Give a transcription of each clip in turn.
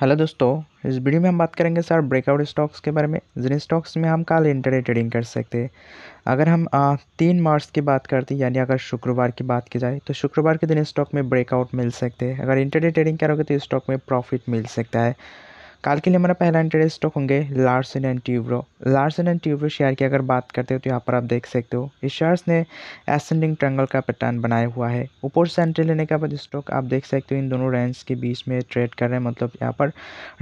hello दोस्तों इस video में हम बात करेंगे सर ब्रेकआउट स्टॉक्स के बारे में जिन स्टॉक्स में हम कल इंटरडे ट्रेडिंग कर सकते हैं अगर हम आ, तीन मार्च की बात करते हैं यानी अगर शुक्रवार की बात की जाए तो शुक्रवार के दिन स्टॉक में ब्रेकआउट मिल सकते हैं अगर इंटरडे ट्रेडिंग करोगे तो स्टॉक में प्रॉफिट मिल सकता है काल के लिए हमारा पहला इंटरेस्ट स्टॉक होंगे Larsen and Toubro Larsen and Toubro share की अगर बात करते हो तो यहाँ पर आप देख सकते हो इस शेयर्स ने एसेंडिंग ट्रंगल का पैटर्न बनाया हुआ है ऊपर से एंट्री लेने के बाद स्टॉक आप देख सकते हो इन दोनों रेंज के बीच में ट्रेड कर रहे हैं मतलब यहाँ पर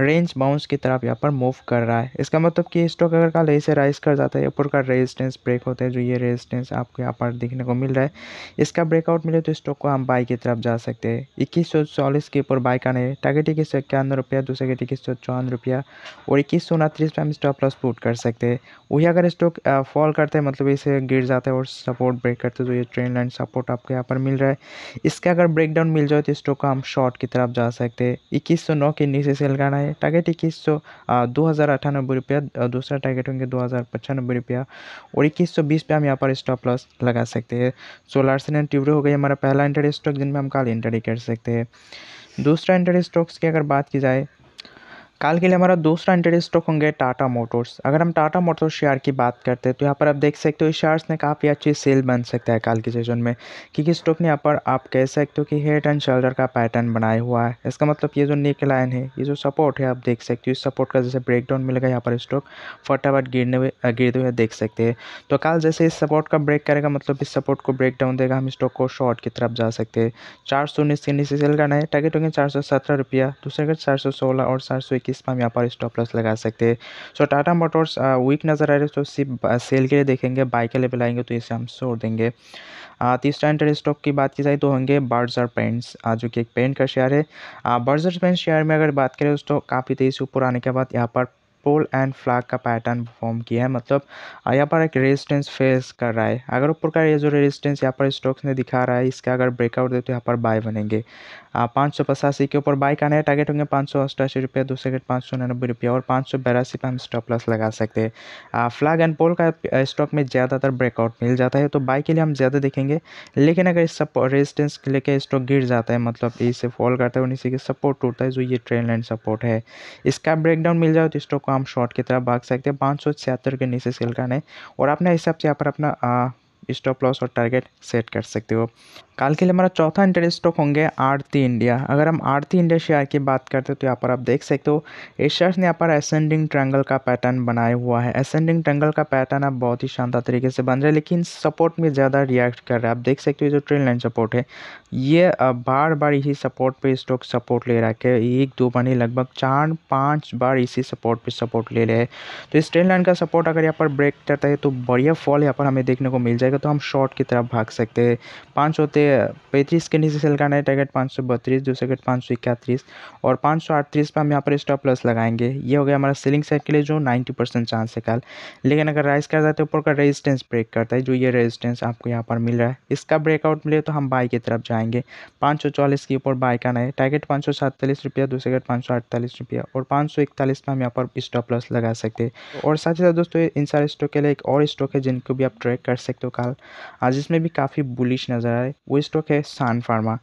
रेंज बाउंस की तरफ यहाँ पर मूव कर रहा है इसका मतलब कि स्टॉक अगर कल ऐसे राइज कर जाता है ऊपर का रेजिस्टेंस ब्रेक होता है जो ये रेजिस्टेंस आपको यहाँ पर देखने को मिल रहा है इसका ब्रेकआउट मिले तो स्टॉक को हम बाई की तरफ जा सकते हैं इक्कीस सौ चालीस के ऊपर बाई करना है टारगेट इक्कीस सौ इक्यानवे रुपया दूसरे के इक्कीस सौ चौवन रुपया और इक्कीस सौ उनतीस पर हम स्टॉप लॉस पुट कर सकते हैं वही अगर स्टॉक फॉल करता है मतलब इसे गिर जाता है और सपोर्ट ब्रेक करते हैं तो ये ट्रेन लाइन सपोर्ट आपको यहाँ पर मिल रहा है इसका अगर ब्रेकडाउन मिल जाए तो स्टॉक का हम शॉर्ट की तरफ जा सकते हैं इक्कीस सौ नौ के नीचे सेल करना है टारगेट इक्कीस सौ uh, दो हज़ार अठानबे रुपया uh, दूसरा टारगेट होंगे दो हज़ार पचानबे रुपया और इक्कीस सौ बीस पर हम यहाँ पर स्टॉप लॉस लगा सकते हैं सोलारसन एंड ट्यूब्रो हो गई हमारा पहला इंटर स्टॉक जिनमें हम कल इंटर कर सकते हैं दूसरा इंटर स्टॉक्स की अगर बात की जाए काल के लिए हमारा दूसरा इंटरेड स्टॉक होंगे टाटा मोटर्स अगर हम टाटा मोटर्स शेयर की बात करते हैं तो यहाँ पर आप देख सकते हो इस शेयर्स ने काफ़ी अच्छी सेल बन सकता है काल के सीजन में क्योंकि स्टॉक ने यहाँ पर आप कह सकते हो कि हेड एंड शोल्डर का पैटर्न बनाया हुआ है इसका मतलब ये जो नेक लाइन है ये जो सपोर्ट है आप देख सकते हो इस सपोर्ट का जैसे ब्रेक डाउन मिलेगा यहाँ पर स्टॉक फटाफट गिरने हुए गिरते हुए देख सकते हैं तो कल जैसे इस सपोर्ट का ब्रेक करेगा मतलब इस सपोर्ट को ब्रेक डाउन देगा हम स्टॉक को शॉर्ट की तरफ जा सकते हैं चार सौ उन्नीस के नीचे सेल करना है टारगेट होंगे चार सौ सत्रह रुपया दूसरे का चार सौ सोलह और चार सौ इक्कीस इस पर हम यहाँ पर स्टॉप लॉस लगा सकते हैं सो टाटा मोटर्स वीक नज़र आ रहे हैं तो सिर्फ सेल के लिए देखेंगे बाई के लेवल आएंगे तो इसे हम छोड़ देंगे तीसरा एंटर स्टॉक की बात की जाए तो होंगे बर्जर पेंट्स जो कि एक पेंट का शेयर है बर्जर पेंट शेयर में अगर बात करें दोस्तों काफ़ी तेज़ी से ऊपर आने के बाद यहाँ पर पोल एंड फ्लैग का पैटर्न परफॉर्म किया है मतलब यहाँ पर एक रेजिस्टेंस फेस कर रहा है अगर ऊपर का ये जो रेजिस्टेंस यहाँ पर स्टॉक्स ने दिखा रहा है इसका अगर ब्रेकआउट दे तो यहाँ पर बाय बनेंगे पाँच सौ पचासी के ऊपर बाय का नया टारगेट होंगे पाँच सौ अस्टासी रुपया दूसरे गेट पाँच सौ निन्यानबे रुपया और पाँच सौ बयासी पर हम स्टॉप लॉस लगा सकते हैं फ्लैग एंड पोल का स्टॉक में ज़्यादातर ब्रेकआउट मिल जाता है तो बाय के लिए हम ज़्यादा देखेंगे लेकिन अगर इस रेजिस्टेंस लेके स्टॉक गिर जाता है मतलब इसे फॉल करता है और इसी के सपोर्ट टूटता है जो तो ये ट्रेन लाइन सपोर्ट है इसका ब्रेकडाउन मिल जाए तो स्टॉक को पाम शॉर्ट की तरफ भाग सकते हैं पाँच सौ छिहत्तर के नीचे सेल करना है और अपने हिसाब से यहाँ पर अपना स्टॉप लॉस और टारगेट सेट कर सकते हो कल के लिए हमारा चौथा इंटरेस्ट स्टॉक होंगे आरती इंडिया अगर हम आरती इंडिया शेयर की बात करते हैं तो यहाँ पर आप देख सकते हो एशियर्स ने यहाँ पर एसेंडिंग ट्रैंगल का पैटर्न बनाया हुआ है एसेंडिंग ट्रैंगल का पैटर्न आप बहुत ही शानदार तरीके से बन रहा है लेकिन सपोर्ट में ज़्यादा रिएक्ट कर रहा है आप देख सकते हो जो ट्रेन लाइन सपोर्ट है ये बार बार इसी सपोर्ट पर स्टॉक सपोर्ट ले रहा है एक दो बने लगभग चार पाँच बार इसी सपोर्ट पर सपोर्ट ले रहे हैं तो इस ट्रेन लाइन का सपोर्ट अगर यहाँ पर ब्रेक करता है तो बढ़िया फॉल यहाँ पर हमें देखने को मिल जाएगा जाएगा तो हम शॉर्ट की तरफ भाग सकते हैं पाँच होते पैंतीस के नीचे सेल करना है टारगेट पाँच सौ बत्तीस दूसरे गेट पाँच सौ इकतीस और पाँच सौ अड़तीस पर हम यहाँ पर स्टॉप लॉस लगाएंगे ये हो गया हमारा सेलिंग साइड के लिए जो नाइन्टी परसेंट चांस है कल लेकिन अगर राइस कर जाते ऊपर का रेजिस्टेंस ब्रेक करता है जो ये रेजिस्टेंस आपको यहाँ पर मिल रहा है इसका ब्रेकआउट मिले तो हम बाई की तरफ जाएंगे पाँच सौ चालीस के ऊपर बाई करना है टारगेट पाँच सौ सैंतालीस रुपया दूसरे गेट पाँच सौ अड़तालीस रुपया और पाँच सौ इकतालीस पर हम यहाँ पर स्टॉप लॉस लगा सकते हैं और साथ ही साथ दोस्तों इन सारे स्टॉक के लिए एक और स्टॉक है जिनको भी आप ट्रैक कर सकते हो भोपाल आज इसमें भी काफ़ी बुलिश नज़र आए वो स्टॉक है सान फार्मा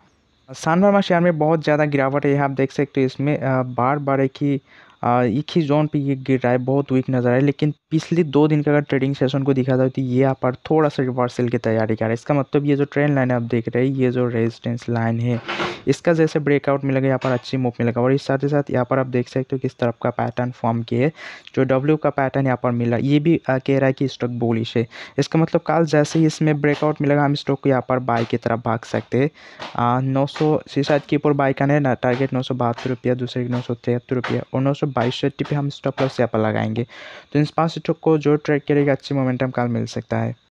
सान फार्मा शेयर में बहुत ज़्यादा गिरावट है यहाँ आप देख सकते हो इसमें बार बार एक ही एक ही जोन पे ये गिर रहा है बहुत वीक नज़र है लेकिन पिछले दो दिन का अगर ट्रेडिंग सेशन को देखा जाए तो ये यहाँ पर थोड़ा सा रिवर्सल की तैयारी कर रहा है इसका मतलब ये जो ट्रेंड लाइन आप देख रहे हैं ये जो रेजिस्टेंस लाइन है इसका जैसे ब्रेकआउट मिलेगा यहाँ पर अच्छी मूव मिलेगा और इस साथ ही साथ यहाँ पर आप देख सकते हो किस तरफ का पैटर्न फॉर्म किए जो डब्ल्यू का पैटर्न यहाँ पर मिला ये भी कह रहा है कि स्टॉक बोलिश है इसका मतलब कल जैसे ही इसमें ब्रेकआउट मिलेगा हम स्टॉक को यहाँ पर बाई की तरफ भाग सकते हैं नौ सौ की ऊपर बाई का ना टारगेट नौ सौ बहत्तर रुपया दूसरे नौ सौ तिहत्तर रुपया और नौ सौ बाईस एट्टी पर हम स्टॉप लॉस यहाँ पर लगाएंगे तो इन पाँच स्टॉक को जो ट्रैक करेगा अच्छी मोमेंटम काल मिल सकता है